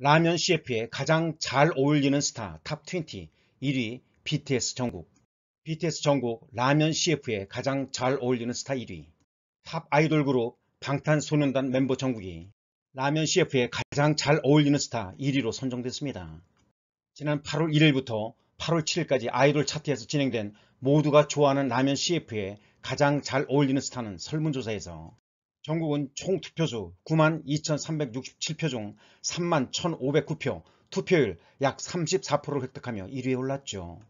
라면 CF에 가장 잘 어울리는 스타 탑 20 1위 BTS 정국 BTS 정국 라면 CF에 가장 잘 어울리는 스타 1위 탑 아이돌 그룹 방탄소년단 멤버 정국이 라면 CF에 가장 잘 어울리는 스타 1위로 선정됐습니다. 지난 8월 1일부터 8월 7일까지 아이돌 차트에서 진행된 모두가 좋아하는 라면 CF에 가장 잘 어울리는 스타는 설문조사에서 전국은 총 투표수 9만 2,367표 중 3만 1,509표, 투표율 약 34%를 획득하며 1위에 올랐죠.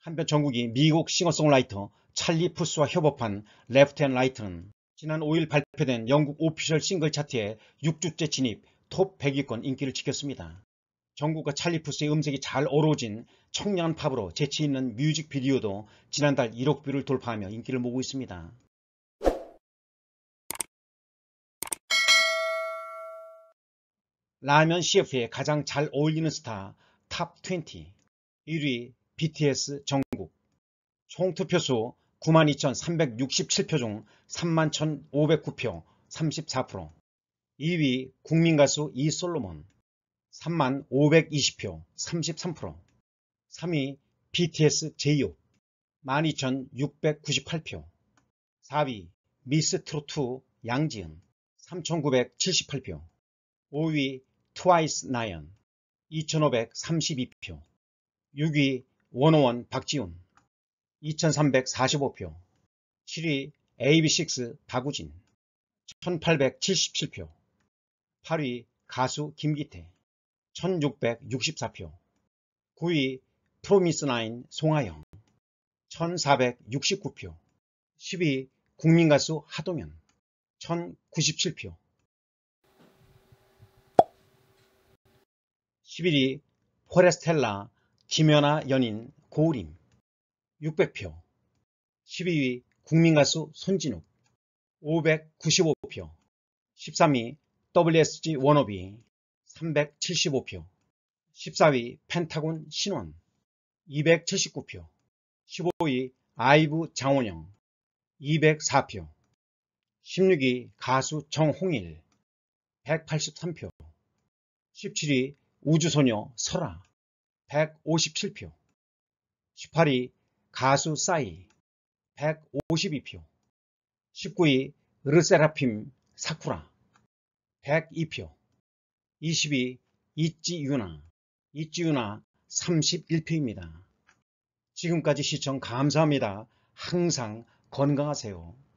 한편 전국이 미국 싱어송라이터 찰리 푸스와 협업한 레프트 앤 라이트는 지난 5일 발표된 영국 오피셜 싱글 차트에 6주째 진입 톱 100위권 인기를 지켰습니다. 전국과 찰리 푸스의 음색이 잘 어우러진 청량한 팝으로 재치있는 뮤직비디오도 지난달 1억 뷰를 돌파하며 인기를 모으고 있습니다. 라면 CF에 가장 잘 어울리는 스타 탑20 1위 BTS 정국 총투표수 92,367표 중 31,509표 34% 2위 국민가수 이솔로몬 3,520표 33% 3위 BTS 제이홉 12,698표 4위 미스트로트 양지은 3,978표 5위 트와이스 나연 2532표 6위 원호원 박지훈 2345표 7위 AB6 박우진 1877표 8위 가수 김기태 1664표 9위 프로미스나인 송하영 1469표 10위 국민가수 하동현 1097표 11위 포레스텔라, 김연아 연인, 고우림 600표 12위 국민가수 손진욱 595표 13위 WSG 원업비 375표 14위 펜타곤 신원 279표 15위 아이브 장원영 204표 16위 가수 정홍일 183표 17위 우주소녀 설아 157표 18위 가수 싸이 152표 19위 르세라핌 사쿠라 102표 20위 이찌유나 이찌유나 31표입니다. 지금까지 시청 감사합니다. 항상 건강하세요.